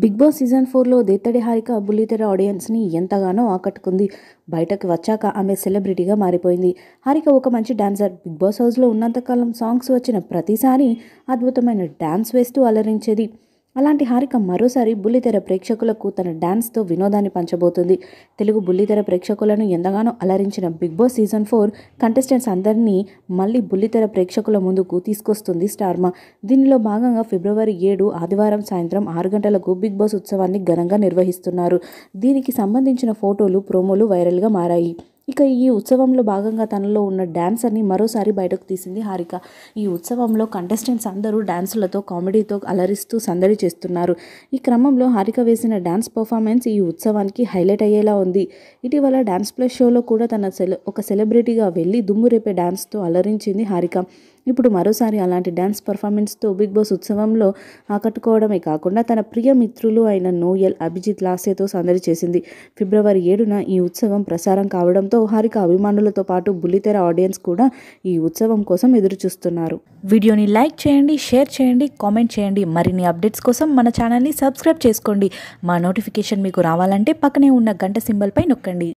big Boss season ఫోర్లో దేత్తడి హారిక బుల్లితెర ఆడియన్స్ని ఎంతగానో ఆకట్టుకుంది బయటకు వచ్చాక ఆమె సెలబ్రిటీగా మారిపోయింది హారిక ఒక మంచి డాన్సర్ బిగ్ బాస్ హౌస్లో ఉన్నంతకాలం సాంగ్స్ వచ్చిన ప్రతిసారి అద్భుతమైన డ్యాన్స్ వేస్తూ అలరించేది అలాంటి హారిక మరోసారి బుల్లితెర ప్రేక్షకులకు తన డ్యాన్స్తో వినోదాన్ని పంచబోతుంది తెలుగు బుల్లితెర ప్రేక్షకులను ఎంతగానో అలరించిన Bigg Boss season four contestants అందరినీ మళ్ళీ బుల్లితెర ప్రేక్షకుల ముందుకు తీసుకొస్తుంది స్టార్మా దీనిలో భాగంగా ఫిబ్రవరి ఏడు ఆదివారం సాయంత్రం ఆరు గంటలకు బిగ్ బాస్ ఉత్సవాన్ని ఘనంగా నిర్వహిస్తున్నారు దీనికి సంబంధించిన ఫోటోలు ప్రోమోలు వైరల్గా మారాయి ఇక ఈ ఉత్సవంలో భాగంగా తనలో ఉన్న డ్యాన్సర్ని మరోసారి బయటకు తీసింది హారిక ఈ ఉత్సవంలో కంటెస్టెంట్స్ అందరూ డ్యాన్సులతో కామెడీతో అలరిస్తూ సందడి చేస్తున్నారు ఈ క్రమంలో హారిక వేసిన డ్యాన్స్ పర్ఫార్మెన్స్ ఈ ఉత్సవానికి హైలైట్ అయ్యేలా ఉంది ఇటీవల డ్యాన్స్ ప్లస్ షోలో కూడా తన సెల ఒక సెలబ్రిటీగా వెళ్ళి దుమ్ము రేపే డ్యాన్స్తో అలరించింది హారిక ఇప్పుడు మరోసారి అలాంటి డ్యాన్స్ పర్ఫార్మెన్స్తో బిగ్ బాస్ ఉత్సవంలో ఆకట్టుకోవడమే కాకుండా తన ప్రియ మిత్రులు అయిన నోయల్ అభిజిత్ లాసేతో సందడి చేసింది ఫిబ్రవరి ఏడున ఈ ఉత్సవం ప్రసారం కావడంతో హారిక అభిమానులతో పాటు బుల్లితెర ఆడియన్స్ కూడా ఈ ఉత్సవం కోసం ఎదురుచూస్తున్నారు వీడియోని లైక్ చేయండి షేర్ చేయండి కామెంట్ చేయండి మరిన్ని అప్డేట్స్ కోసం మన ఛానల్ని సబ్స్క్రైబ్ చేసుకోండి మా నోటిఫికేషన్ మీకు రావాలంటే పక్కనే ఉన్న గంట సింబల్పై నొక్కండి